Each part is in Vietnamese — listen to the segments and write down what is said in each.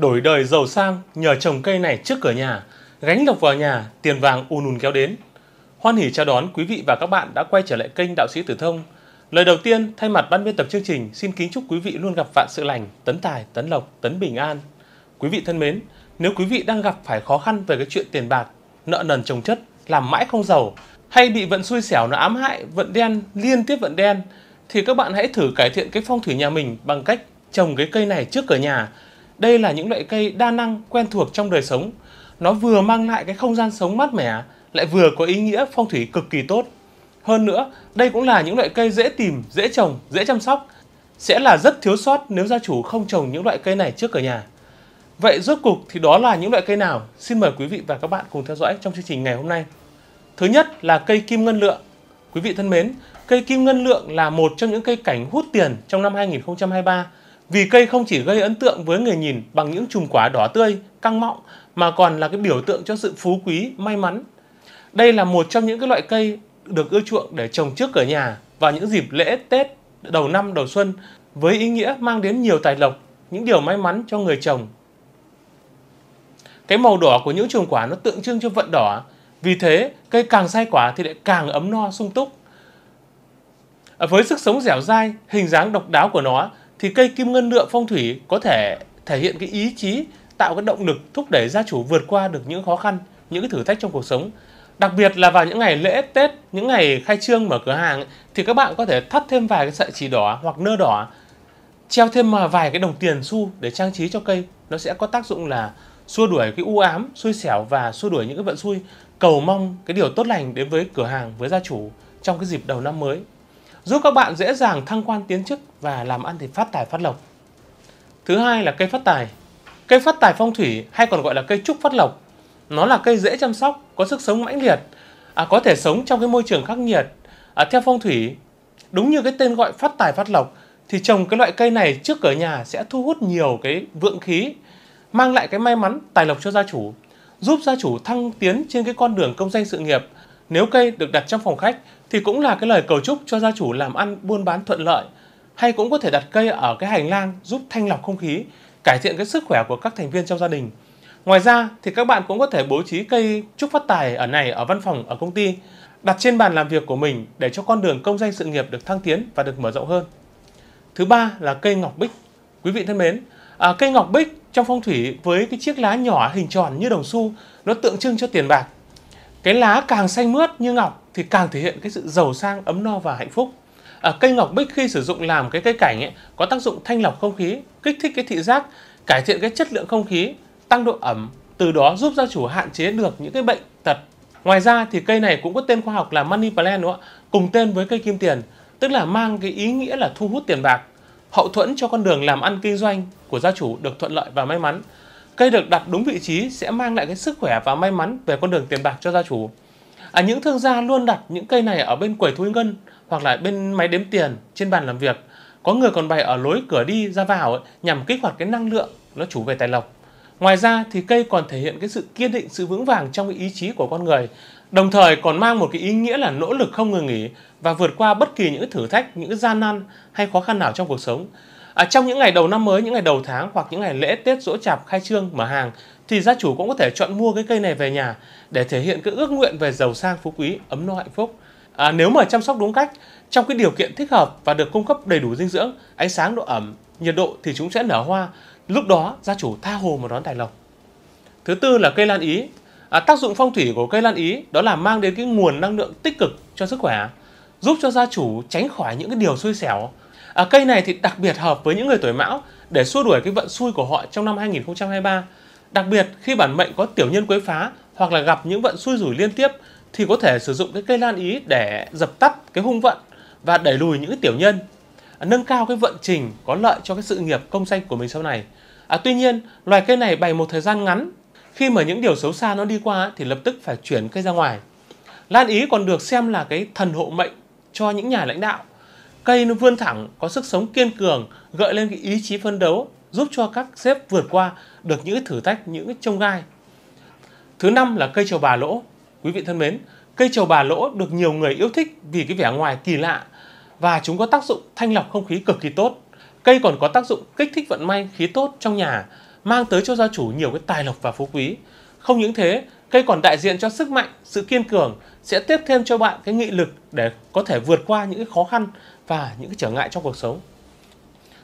đổi đời giàu sang nhờ trồng cây này trước cửa nhà, gánh lộc vào nhà, tiền vàng ùn ùn kéo đến. Hoan hỉ chào đón quý vị và các bạn đã quay trở lại kênh Đạo sĩ Tử Thông. Lời đầu tiên, thay mặt ban biên tập chương trình, xin kính chúc quý vị luôn gặp vạn sự lành, tấn tài, tấn lộc, tấn bình an. Quý vị thân mến, nếu quý vị đang gặp phải khó khăn về cái chuyện tiền bạc, nợ nần chồng chất, làm mãi không giàu, hay bị vận xui xẻo nó ám hại, vận đen, liên tiếp vận đen, thì các bạn hãy thử cải thiện cái phong thủy nhà mình bằng cách trồng cái cây này trước cửa nhà đây là những loại cây đa năng quen thuộc trong đời sống. Nó vừa mang lại cái không gian sống mát mẻ, lại vừa có ý nghĩa phong thủy cực kỳ tốt. Hơn nữa, đây cũng là những loại cây dễ tìm, dễ trồng, dễ chăm sóc. Sẽ là rất thiếu sót nếu gia chủ không trồng những loại cây này trước ở nhà. Vậy rốt cục thì đó là những loại cây nào? Xin mời quý vị và các bạn cùng theo dõi trong chương trình ngày hôm nay. Thứ nhất là cây kim ngân lượng. Quý vị thân mến, cây kim ngân lượng là một trong những cây cảnh hút tiền trong năm 2023 vì cây không chỉ gây ấn tượng với người nhìn bằng những chùm quả đỏ tươi, căng mọng mà còn là cái biểu tượng cho sự phú quý, may mắn. Đây là một trong những cái loại cây được ưa chuộng để trồng trước cửa nhà vào những dịp lễ Tết, đầu năm, đầu xuân với ý nghĩa mang đến nhiều tài lộc, những điều may mắn cho người trồng. Cái màu đỏ của những chùm quả nó tượng trưng cho vận đỏ, vì thế cây càng sai quả thì lại càng ấm no sung túc. Với sức sống dẻo dai, hình dáng độc đáo của nó thì cây kim ngân lượng phong thủy có thể thể hiện cái ý chí tạo cái động lực thúc đẩy gia chủ vượt qua được những khó khăn, những cái thử thách trong cuộc sống. Đặc biệt là vào những ngày lễ Tết, những ngày khai trương mở cửa hàng thì các bạn có thể thắt thêm vài cái sợi chỉ đỏ hoặc nơ đỏ, treo thêm vài cái đồng tiền xu để trang trí cho cây. Nó sẽ có tác dụng là xua đuổi cái u ám, xui xẻo và xua đuổi những cái vận xui, cầu mong cái điều tốt lành đến với cửa hàng, với gia chủ trong cái dịp đầu năm mới giúp các bạn dễ dàng thăng quan tiến chức và làm ăn thì phát tài phát lộc. Thứ hai là cây phát tài. Cây phát tài phong thủy hay còn gọi là cây trúc phát lộc. Nó là cây dễ chăm sóc, có sức sống mãnh liệt, à, có thể sống trong cái môi trường khắc nghiệt. À, theo phong thủy, đúng như cái tên gọi phát tài phát lộc thì trồng cái loại cây này trước cửa nhà sẽ thu hút nhiều cái vượng khí, mang lại cái may mắn tài lộc cho gia chủ, giúp gia chủ thăng tiến trên cái con đường công danh sự nghiệp nếu cây được đặt trong phòng khách thì cũng là cái lời cầu chúc cho gia chủ làm ăn buôn bán thuận lợi. Hay cũng có thể đặt cây ở cái hành lang giúp thanh lọc không khí, cải thiện cái sức khỏe của các thành viên trong gia đình. Ngoài ra thì các bạn cũng có thể bố trí cây chúc phát tài ở này ở văn phòng ở công ty, đặt trên bàn làm việc của mình để cho con đường công danh sự nghiệp được thăng tiến và được mở rộng hơn. Thứ ba là cây ngọc bích. Quý vị thân mến, à, cây ngọc bích trong phong thủy với cái chiếc lá nhỏ hình tròn như đồng xu, nó tượng trưng cho tiền bạc cái lá càng xanh mướt như ngọc thì càng thể hiện cái sự giàu sang ấm no và hạnh phúc à, cây ngọc bích khi sử dụng làm cái cây cảnh ấy, có tác dụng thanh lọc không khí kích thích cái thị giác cải thiện cái chất lượng không khí tăng độ ẩm từ đó giúp gia chủ hạn chế được những cái bệnh tật ngoài ra thì cây này cũng có tên khoa học là money plant đúng không ạ cùng tên với cây kim tiền tức là mang cái ý nghĩa là thu hút tiền bạc hậu thuẫn cho con đường làm ăn kinh doanh của gia chủ được thuận lợi và may mắn Cây được đặt đúng vị trí sẽ mang lại cái sức khỏe và may mắn về con đường tiền bạc cho gia chủ. À, những thương gia luôn đặt những cây này ở bên quầy thu ngân hoặc là bên máy đếm tiền trên bàn làm việc. Có người còn bày ở lối cửa đi ra vào ấy, nhằm kích hoạt cái năng lượng nó chủ về tài lộc. Ngoài ra thì cây còn thể hiện cái sự kiên định, sự vững vàng trong cái ý chí của con người, đồng thời còn mang một cái ý nghĩa là nỗ lực không ngừng nghỉ và vượt qua bất kỳ những thử thách, những gian nan hay khó khăn nào trong cuộc sống. À, trong những ngày đầu năm mới, những ngày đầu tháng hoặc những ngày lễ Tết dỗ chạp khai trương mở hàng thì gia chủ cũng có thể chọn mua cái cây này về nhà để thể hiện cái ước nguyện về giàu sang phú quý, ấm no hạnh phúc. À, nếu mà chăm sóc đúng cách, trong cái điều kiện thích hợp và được cung cấp đầy đủ dinh dưỡng, ánh sáng, độ ẩm, nhiệt độ thì chúng sẽ nở hoa. Lúc đó gia chủ tha hồ mà đón tài lộc. Thứ tư là cây lan ý. À, tác dụng phong thủy của cây lan ý đó là mang đến cái nguồn năng lượng tích cực cho sức khỏe, giúp cho gia chủ tránh khỏi những cái điều xui xẻo À, cây này thì đặc biệt hợp với những người tuổi mão để xua đuổi cái vận xui của họ trong năm 2023. Đặc biệt khi bản mệnh có tiểu nhân quấy phá hoặc là gặp những vận xui rủi liên tiếp thì có thể sử dụng cái cây lan ý để dập tắt cái hung vận và đẩy lùi những cái tiểu nhân, à, nâng cao cái vận trình có lợi cho cái sự nghiệp công danh của mình sau này. À, tuy nhiên, loài cây này bày một thời gian ngắn, khi mà những điều xấu xa nó đi qua thì lập tức phải chuyển cây ra ngoài. Lan ý còn được xem là cái thần hộ mệnh cho những nhà lãnh đạo Cây nó vươn thẳng, có sức sống kiên cường, gợi lên cái ý chí phân đấu, giúp cho các sếp vượt qua được những thử thách, những trông gai. Thứ năm là cây trầu bà lỗ. Quý vị thân mến, cây trầu bà lỗ được nhiều người yêu thích vì cái vẻ ngoài kỳ lạ và chúng có tác dụng thanh lọc không khí cực kỳ tốt. Cây còn có tác dụng kích thích vận may khí tốt trong nhà, mang tới cho gia chủ nhiều cái tài lộc và phú quý. Không những thế, cây còn đại diện cho sức mạnh, sự kiên cường, sẽ tiếp thêm cho bạn cái nghị lực để có thể vượt qua những cái khó khăn và những cái trở ngại trong cuộc sống.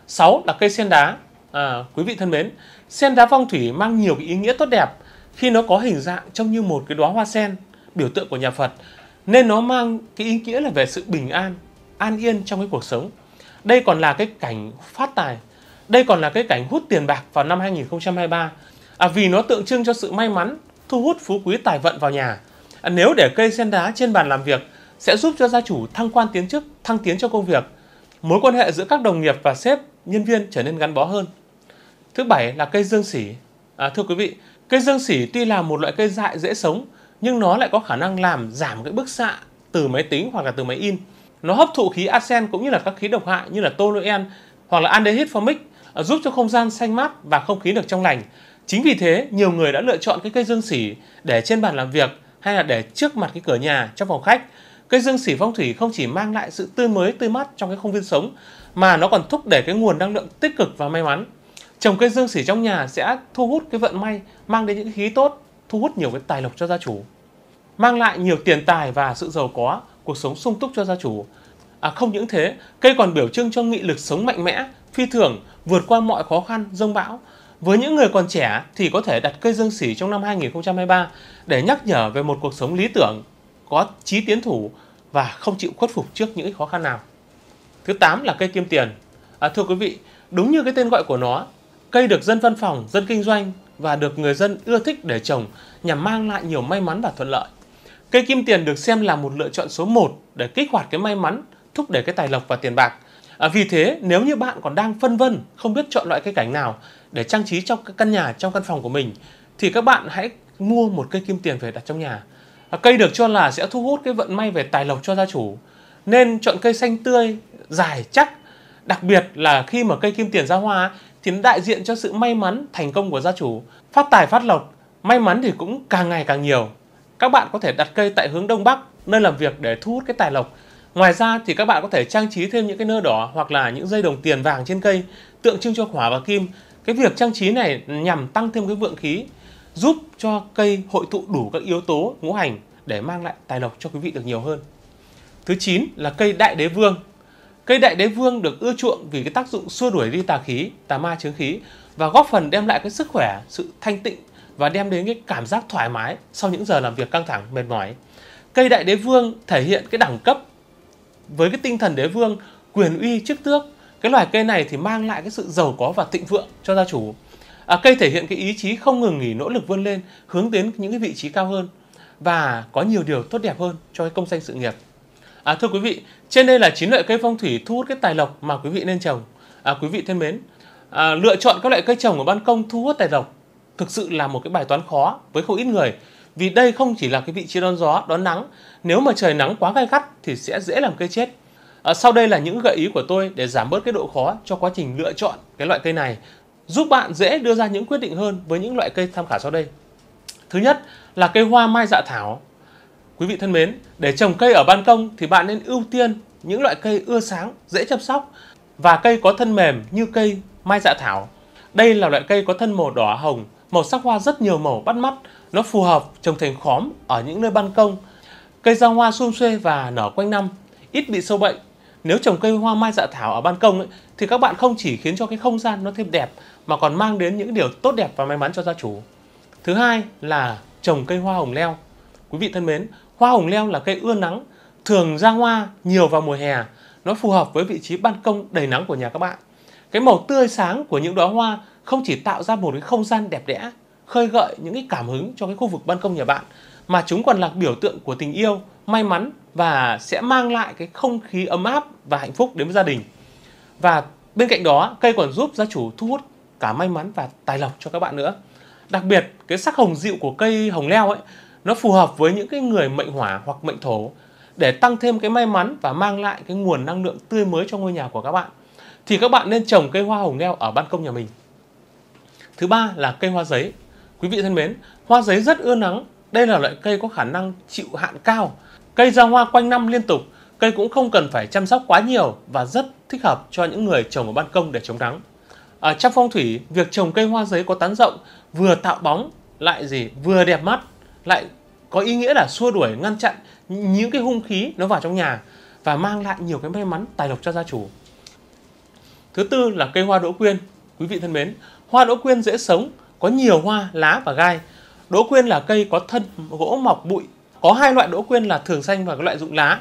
6 là cây sen đá. À, quý vị thân mến, sen đá phong thủy mang nhiều cái ý nghĩa tốt đẹp khi nó có hình dạng trông như một cái đóa hoa sen, biểu tượng của nhà Phật, nên nó mang cái ý nghĩa là về sự bình an, an yên trong cái cuộc sống. Đây còn là cái cảnh phát tài, đây còn là cái cảnh hút tiền bạc vào năm 2023. À, vì nó tượng trưng cho sự may mắn, thu hút phú quý tài vận vào nhà. À, nếu để cây sen đá trên bàn làm việc sẽ giúp cho gia chủ thăng quan tiến chức, thăng tiến cho công việc. Mối quan hệ giữa các đồng nghiệp và sếp, nhân viên trở nên gắn bó hơn. Thứ bảy là cây dương sỉ. À, thưa quý vị, cây dương sỉ tuy là một loại cây dại dễ sống, nhưng nó lại có khả năng làm giảm cái bức xạ từ máy tính hoặc là từ máy in. Nó hấp thụ khí arsen cũng như là các khí độc hại như là toluen hoặc là aldehyde formic, à, giúp cho không gian xanh mát và không khí được trong lành. Chính vì thế, nhiều người đã lựa chọn cái cây dương sỉ để trên bàn làm việc hay là để trước mặt cái cửa nhà trong phòng khách Cây dương xỉ phong thủy không chỉ mang lại sự tươi mới tươi mát trong cái không viên sống mà nó còn thúc đẩy cái nguồn năng lượng tích cực và may mắn. Trồng cây dương xỉ trong nhà sẽ thu hút cái vận may, mang đến những khí tốt, thu hút nhiều cái tài lộc cho gia chủ. Mang lại nhiều tiền tài và sự giàu có, cuộc sống sung túc cho gia chủ. À, không những thế, cây còn biểu trưng cho nghị lực sống mạnh mẽ, phi thường, vượt qua mọi khó khăn, rông bão. Với những người còn trẻ thì có thể đặt cây dương xỉ trong năm 2023 để nhắc nhở về một cuộc sống lý tưởng có chí tiến thủ và không chịu khuất phục trước những khó khăn nào. Thứ 8 là cây kim tiền. À, thưa quý vị, đúng như cái tên gọi của nó, cây được dân văn phòng, dân kinh doanh và được người dân ưa thích để trồng nhằm mang lại nhiều may mắn và thuận lợi. Cây kim tiền được xem là một lựa chọn số 1 để kích hoạt cái may mắn, thúc đẩy cái tài lộc và tiền bạc. À, vì thế, nếu như bạn còn đang phân vân không biết chọn loại cây cảnh nào để trang trí trong căn nhà, trong căn phòng của mình thì các bạn hãy mua một cây kim tiền về đặt trong nhà À, cây được cho là sẽ thu hút cái vận may về tài lộc cho gia chủ nên chọn cây xanh tươi dài chắc đặc biệt là khi mà cây kim tiền ra hoa thì nó đại diện cho sự may mắn thành công của gia chủ phát tài phát lộc may mắn thì cũng càng ngày càng nhiều các bạn có thể đặt cây tại hướng đông bắc nơi làm việc để thu hút cái tài lộc ngoài ra thì các bạn có thể trang trí thêm những cái nơ đỏ hoặc là những dây đồng tiền vàng trên cây tượng trưng cho hỏa và kim cái việc trang trí này nhằm tăng thêm cái vượng khí giúp cho cây hội tụ đủ các yếu tố ngũ hành để mang lại tài lộc cho quý vị được nhiều hơn. Thứ 9 là cây đại đế vương. Cây đại đế vương được ưa chuộng vì cái tác dụng xua đuổi đi tà khí, tà ma chướng khí và góp phần đem lại cái sức khỏe, sự thanh tịnh và đem đến cái cảm giác thoải mái sau những giờ làm việc căng thẳng, mệt mỏi. Cây đại đế vương thể hiện cái đẳng cấp với cái tinh thần đế vương quyền uy chức tước cái loài cây này thì mang lại cái sự giàu có và thịnh vượng cho gia chủ à, cây thể hiện cái ý chí không ngừng nghỉ nỗ lực vươn lên hướng đến những cái vị trí cao hơn và có nhiều điều tốt đẹp hơn cho cái công danh sự nghiệp à, thưa quý vị trên đây là chín loại cây phong thủy thu hút cái tài lộc mà quý vị nên trồng à, quý vị thân mến à, lựa chọn các loại cây trồng ở ban công thu hút tài lộc thực sự là một cái bài toán khó với không ít người vì đây không chỉ là cái vị trí đón gió đón nắng nếu mà trời nắng quá gai gắt thì sẽ dễ làm cây chết à, sau đây là những gợi ý của tôi để giảm bớt cái độ khó cho quá trình lựa chọn cái loại cây này giúp bạn dễ đưa ra những quyết định hơn với những loại cây tham khảo sau đây. Thứ nhất là cây hoa mai dạ thảo. Quý vị thân mến, để trồng cây ở ban công thì bạn nên ưu tiên những loại cây ưa sáng, dễ chăm sóc và cây có thân mềm như cây mai dạ thảo. Đây là loại cây có thân màu đỏ hồng, màu sắc hoa rất nhiều màu bắt mắt, nó phù hợp trồng thành khóm ở những nơi ban công. Cây ra hoa sum xuê và nở quanh năm, ít bị sâu bệnh. Nếu trồng cây hoa mai dạ thảo ở ban công ấy, thì các bạn không chỉ khiến cho cái không gian nó thêm đẹp mà còn mang đến những điều tốt đẹp và may mắn cho gia chủ. Thứ hai là trồng cây hoa hồng leo. Quý vị thân mến, hoa hồng leo là cây ưa nắng, thường ra hoa nhiều vào mùa hè. Nó phù hợp với vị trí ban công đầy nắng của nhà các bạn. Cái màu tươi sáng của những đóa hoa không chỉ tạo ra một cái không gian đẹp đẽ, khơi gợi những cái cảm hứng cho cái khu vực ban công nhà bạn, mà chúng còn là biểu tượng của tình yêu, may mắn và sẽ mang lại cái không khí ấm áp và hạnh phúc đến với gia đình. Và bên cạnh đó, cây còn giúp gia chủ thu hút cả may mắn và tài lộc cho các bạn nữa đặc biệt cái sắc hồng dịu của cây hồng leo ấy nó phù hợp với những cái người mệnh hỏa hoặc mệnh thổ để tăng thêm cái may mắn và mang lại cái nguồn năng lượng tươi mới cho ngôi nhà của các bạn thì các bạn nên trồng cây hoa hồng leo ở ban công nhà mình thứ ba là cây hoa giấy quý vị thân mến hoa giấy rất ưa nắng đây là loại cây có khả năng chịu hạn cao cây ra hoa quanh năm liên tục cây cũng không cần phải chăm sóc quá nhiều và rất thích hợp cho những người trồng ở ban công để chống nắng ở trong phong thủy việc trồng cây hoa giấy có tán rộng vừa tạo bóng lại gì vừa đẹp mắt lại có ý nghĩa là xua đuổi ngăn chặn những cái hung khí nó vào trong nhà và mang lại nhiều cái may mắn tài lộc cho gia chủ thứ tư là cây hoa đỗ quyên quý vị thân mến hoa đỗ quyên dễ sống có nhiều hoa lá và gai đỗ quyên là cây có thân gỗ mọc bụi có hai loại đỗ quyên là thường xanh và cái loại dụng lá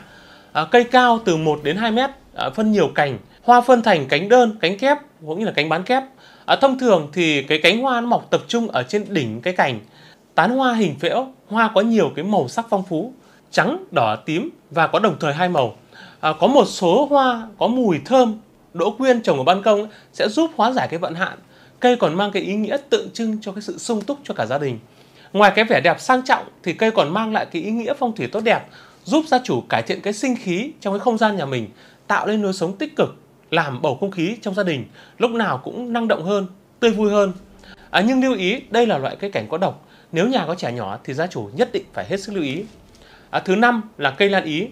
à, cây cao từ 1 đến 2 mét à, phân nhiều cành hoa phân thành cánh đơn cánh kép cũng như là cánh bán kép. À, thông thường thì cái cánh hoa nó mọc tập trung ở trên đỉnh cái cành. Tán hoa hình phễu, hoa có nhiều cái màu sắc phong phú, trắng, đỏ, tím và có đồng thời hai màu. À, có một số hoa có mùi thơm, đỗ quyên trồng ở ban công sẽ giúp hóa giải cái vận hạn. Cây còn mang cái ý nghĩa tượng trưng cho cái sự sung túc cho cả gia đình. Ngoài cái vẻ đẹp sang trọng thì cây còn mang lại cái ý nghĩa phong thủy tốt đẹp, giúp gia chủ cải thiện cái sinh khí trong cái không gian nhà mình, tạo nên lối sống tích cực làm bầu không khí trong gia đình lúc nào cũng năng động hơn, tươi vui hơn. À, nhưng lưu ý đây là loại cây cảnh có độc. Nếu nhà có trẻ nhỏ thì gia chủ nhất định phải hết sức lưu ý. À, thứ năm là cây lan ý.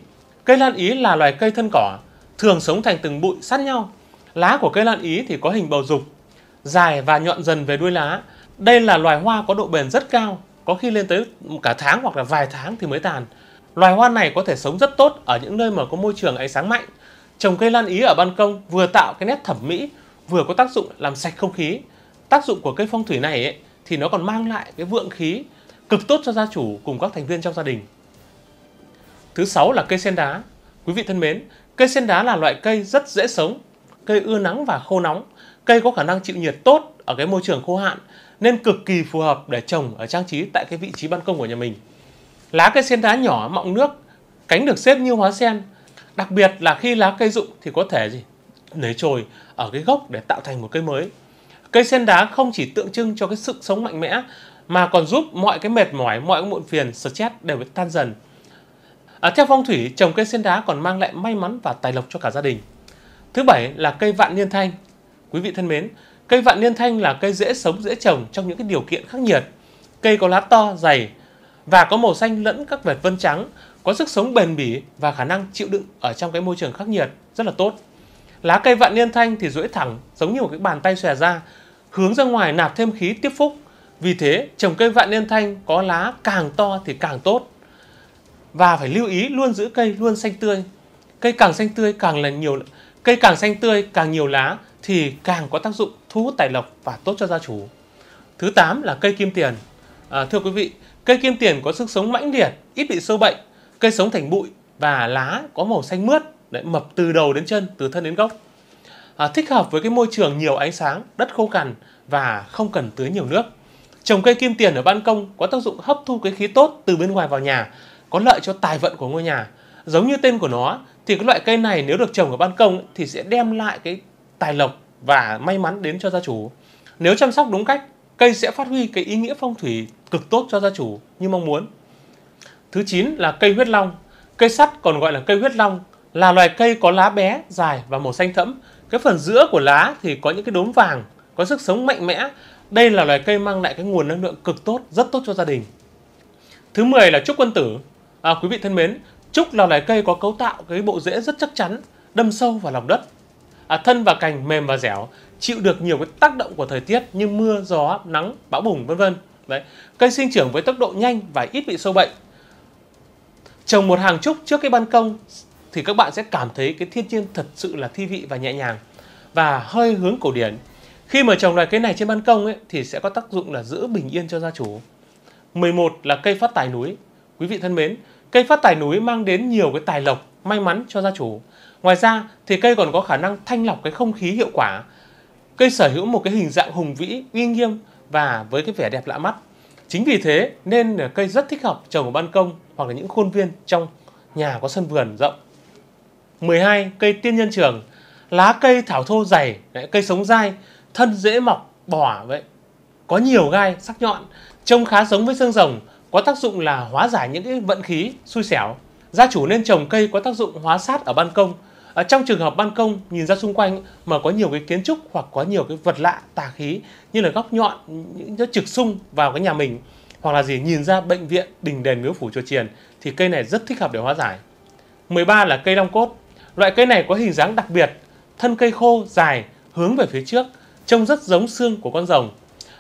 Cây lan ý là loài cây thân cỏ, thường sống thành từng bụi sát nhau. Lá của cây lan ý thì có hình bầu dục, dài và nhọn dần về đuôi lá. Đây là loài hoa có độ bền rất cao, có khi lên tới cả tháng hoặc là vài tháng thì mới tàn. Loài hoa này có thể sống rất tốt ở những nơi mà có môi trường ánh sáng mạnh Trồng cây lan ý ở ban công vừa tạo cái nét thẩm mỹ, vừa có tác dụng làm sạch không khí. Tác dụng của cây phong thủy này ấy, thì nó còn mang lại cái vượng khí cực tốt cho gia chủ cùng các thành viên trong gia đình. Thứ sáu là cây sen đá. Quý vị thân mến, cây sen đá là loại cây rất dễ sống, cây ưa nắng và khô nóng, cây có khả năng chịu nhiệt tốt ở cái môi trường khô hạn nên cực kỳ phù hợp để trồng ở trang trí tại cái vị trí ban công của nhà mình. Lá cây sen đá nhỏ mọng nước, cánh được xếp như hóa sen, Đặc biệt là khi lá cây rụng thì có thể gì? nảy trồi ở cái gốc để tạo thành một cây mới. Cây sen đá không chỉ tượng trưng cho cái sự sống mạnh mẽ mà còn giúp mọi cái mệt mỏi, mọi cái muộn phiền, stress đều bị tan dần. À, theo phong thủy, trồng cây sen đá còn mang lại may mắn và tài lộc cho cả gia đình. Thứ bảy là cây vạn niên thanh. Quý vị thân mến, cây vạn niên thanh là cây dễ sống, dễ trồng trong những cái điều kiện khắc nghiệt. Cây có lá to, dày và có màu xanh lẫn các vệt vân trắng, có sức sống bền bỉ và khả năng chịu đựng ở trong cái môi trường khắc nghiệt rất là tốt. Lá cây vạn niên thanh thì duỗi thẳng giống như một cái bàn tay xòe ra, hướng ra ngoài nạp thêm khí tiếp phúc. Vì thế, trồng cây vạn niên thanh có lá càng to thì càng tốt. Và phải lưu ý luôn giữ cây luôn xanh tươi. Cây càng xanh tươi càng là nhiều cây càng xanh tươi càng nhiều lá thì càng có tác dụng thu hút tài lộc và tốt cho gia chủ. Thứ 8 là cây kim tiền. À, thưa quý vị, cây kim tiền có sức sống mãnh liệt, ít bị sâu bệnh Cây sống thành bụi và lá có màu xanh mướt, đấy, mập từ đầu đến chân, từ thân đến gốc. À, thích hợp với cái môi trường nhiều ánh sáng, đất khô cằn và không cần tưới nhiều nước. Trồng cây kim tiền ở ban công có tác dụng hấp thu cái khí tốt từ bên ngoài vào nhà, có lợi cho tài vận của ngôi nhà. Giống như tên của nó thì cái loại cây này nếu được trồng ở ban công thì sẽ đem lại cái tài lộc và may mắn đến cho gia chủ. Nếu chăm sóc đúng cách, cây sẽ phát huy cái ý nghĩa phong thủy cực tốt cho gia chủ như mong muốn. Thứ 9 là cây huyết long. Cây sắt còn gọi là cây huyết long là loài cây có lá bé, dài và màu xanh thẫm. Cái phần giữa của lá thì có những cái đốm vàng, có sức sống mạnh mẽ. Đây là loài cây mang lại cái nguồn năng lượng cực tốt, rất tốt cho gia đình. Thứ 10 là trúc quân tử. À, quý vị thân mến, trúc là loài cây có cấu tạo cái bộ rễ rất chắc chắn, đâm sâu vào lòng đất. À, thân và cành mềm và dẻo, chịu được nhiều cái tác động của thời tiết như mưa, gió, nắng, bão bùng vân vân. Đấy, cây sinh trưởng với tốc độ nhanh và ít bị sâu bệnh trồng một hàng trúc trước cái ban công thì các bạn sẽ cảm thấy cái thiên nhiên thật sự là thi vị và nhẹ nhàng và hơi hướng cổ điển. Khi mà trồng loài cây này trên ban công ấy, thì sẽ có tác dụng là giữ bình yên cho gia chủ. 11 là cây phát tài núi. Quý vị thân mến, cây phát tài núi mang đến nhiều cái tài lộc, may mắn cho gia chủ. Ngoài ra thì cây còn có khả năng thanh lọc cái không khí hiệu quả. Cây sở hữu một cái hình dạng hùng vĩ, uy nghiêm và với cái vẻ đẹp lạ mắt. Chính vì thế nên cây rất thích hợp trồng ở ban công hoặc là những khuôn viên trong nhà có sân vườn rộng 12. Cây tiên nhân trường Lá cây thảo thô dày, đấy, cây sống dai, thân dễ mọc, bỏ vậy Có nhiều gai, sắc nhọn, trông khá giống với xương rồng Có tác dụng là hóa giải những cái vận khí, xui xẻo Gia chủ nên trồng cây có tác dụng hóa sát ở ban công ở trong trường hợp ban công nhìn ra xung quanh mà có nhiều cái kiến trúc hoặc có nhiều cái vật lạ tà khí như là góc nhọn những cái trực xung vào cái nhà mình hoặc là gì nhìn ra bệnh viện đình đền miếu phủ chùa chiền thì cây này rất thích hợp để hóa giải 13 là cây long cốt loại cây này có hình dáng đặc biệt thân cây khô dài hướng về phía trước trông rất giống xương của con rồng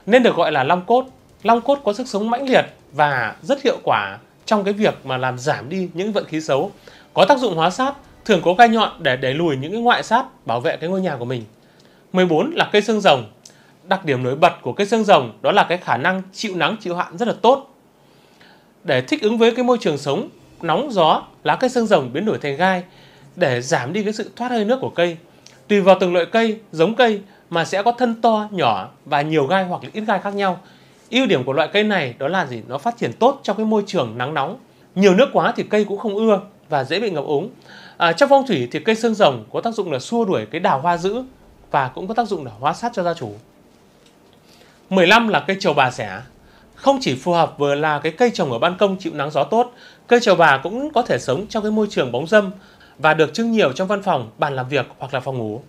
nên được gọi là long cốt long cốt có sức sống mãnh liệt và rất hiệu quả trong cái việc mà làm giảm đi những vận khí xấu có tác dụng hóa sát thường có gai nhọn để đẩy lùi những cái ngoại sát bảo vệ cái ngôi nhà của mình 14 là cây xương rồng đặc điểm nổi bật của cây xương rồng đó là cái khả năng chịu nắng chịu hạn rất là tốt. Để thích ứng với cái môi trường sống nóng gió, lá cây xương rồng biến đổi thành gai để giảm đi cái sự thoát hơi nước của cây. Tùy vào từng loại cây, giống cây mà sẽ có thân to, nhỏ và nhiều gai hoặc là ít gai khác nhau. Ưu điểm của loại cây này đó là gì? Nó phát triển tốt trong cái môi trường nắng nóng. Nhiều nước quá thì cây cũng không ưa và dễ bị ngập úng. À, trong phong thủy thì cây xương rồng có tác dụng là xua đuổi cái đào hoa dữ và cũng có tác dụng là hóa sát cho gia chủ. 15 là cây trầu bà rẻ. Không chỉ phù hợp vừa là cái cây trồng ở ban công chịu nắng gió tốt, cây trầu bà cũng có thể sống trong cái môi trường bóng râm và được trưng nhiều trong văn phòng, bàn làm việc hoặc là phòng ngủ.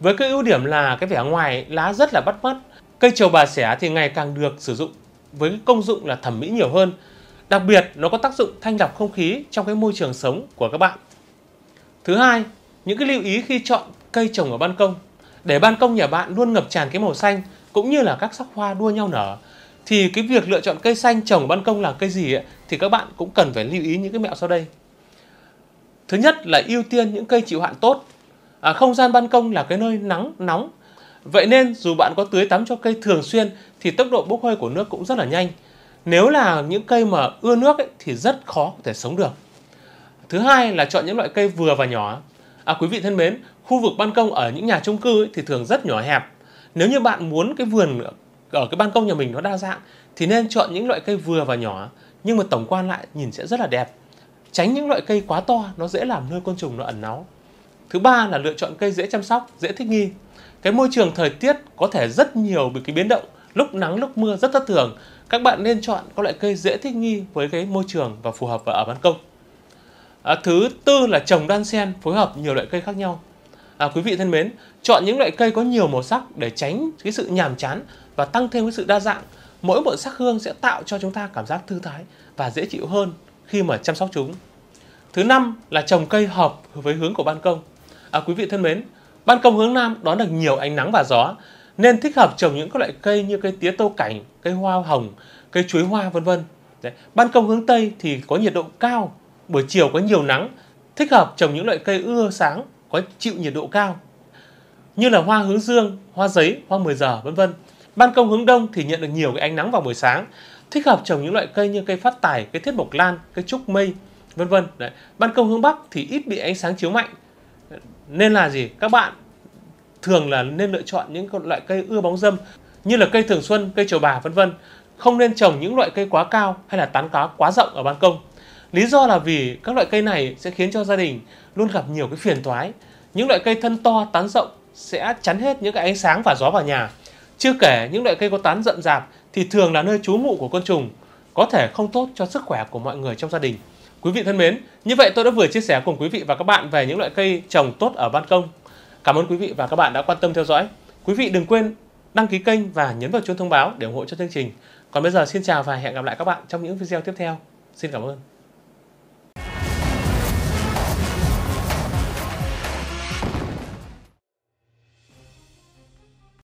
Với cái ưu điểm là cái vẻ ngoài lá rất là bắt mắt, cây trầu bà xẻ thì ngày càng được sử dụng với cái công dụng là thẩm mỹ nhiều hơn. Đặc biệt nó có tác dụng thanh lọc không khí trong cái môi trường sống của các bạn. Thứ hai, những cái lưu ý khi chọn cây trồng ở ban công. Để ban công nhà bạn luôn ngập tràn cái màu xanh cũng như là các sắc hoa đua nhau nở thì cái việc lựa chọn cây xanh trồng ở ban công là cây gì ấy, thì các bạn cũng cần phải lưu ý những cái mẹo sau đây thứ nhất là ưu tiên những cây chịu hạn tốt à, không gian ban công là cái nơi nắng nóng vậy nên dù bạn có tưới tắm cho cây thường xuyên thì tốc độ bốc hơi của nước cũng rất là nhanh nếu là những cây mà ưa nước ấy, thì rất khó có thể sống được thứ hai là chọn những loại cây vừa và nhỏ à, quý vị thân mến khu vực ban công ở những nhà chung cư ấy, thì thường rất nhỏ hẹp nếu như bạn muốn cái vườn ở cái ban công nhà mình nó đa dạng thì nên chọn những loại cây vừa và nhỏ nhưng mà tổng quan lại nhìn sẽ rất là đẹp tránh những loại cây quá to nó dễ làm nơi côn trùng nó ẩn náu thứ ba là lựa chọn cây dễ chăm sóc dễ thích nghi cái môi trường thời tiết có thể rất nhiều bị cái biến động lúc nắng lúc mưa rất thất thường các bạn nên chọn các loại cây dễ thích nghi với cái môi trường và phù hợp ở ban công à, thứ tư là trồng đan sen phối hợp nhiều loại cây khác nhau à, quý vị thân mến chọn những loại cây có nhiều màu sắc để tránh cái sự nhàm chán và tăng thêm cái sự đa dạng mỗi một sắc hương sẽ tạo cho chúng ta cảm giác thư thái và dễ chịu hơn khi mà chăm sóc chúng thứ năm là trồng cây hợp với hướng của ban công à, quý vị thân mến ban công hướng nam đón được nhiều ánh nắng và gió nên thích hợp trồng những các loại cây như cây tía tô cảnh cây hoa hồng cây chuối hoa vân vân ban công hướng tây thì có nhiệt độ cao buổi chiều có nhiều nắng thích hợp trồng những loại cây ưa sáng có chịu nhiệt độ cao như là hoa hướng dương, hoa giấy, hoa 10 giờ vân vân. Ban công hướng đông thì nhận được nhiều cái ánh nắng vào buổi sáng, thích hợp trồng những loại cây như cây phát tài, cây thiết mộc lan, cây trúc mây, vân vân. Đấy. Ban công hướng bắc thì ít bị ánh sáng chiếu mạnh. Nên là gì? Các bạn thường là nên lựa chọn những loại cây ưa bóng dâm như là cây thường xuân, cây trầu bà vân vân. Không nên trồng những loại cây quá cao hay là tán cá quá rộng ở ban công Lý do là vì các loại cây này sẽ khiến cho gia đình luôn gặp nhiều cái phiền toái. Những loại cây thân to, tán rộng sẽ chắn hết những cái ánh sáng và gió vào nhà. Chưa kể những loại cây có tán rậm rạp thì thường là nơi trú ngụ của côn trùng, có thể không tốt cho sức khỏe của mọi người trong gia đình. Quý vị thân mến, như vậy tôi đã vừa chia sẻ cùng quý vị và các bạn về những loại cây trồng tốt ở ban công. Cảm ơn quý vị và các bạn đã quan tâm theo dõi. Quý vị đừng quên đăng ký kênh và nhấn vào chuông thông báo để ủng hộ cho chương trình. Còn bây giờ xin chào và hẹn gặp lại các bạn trong những video tiếp theo. Xin cảm ơn.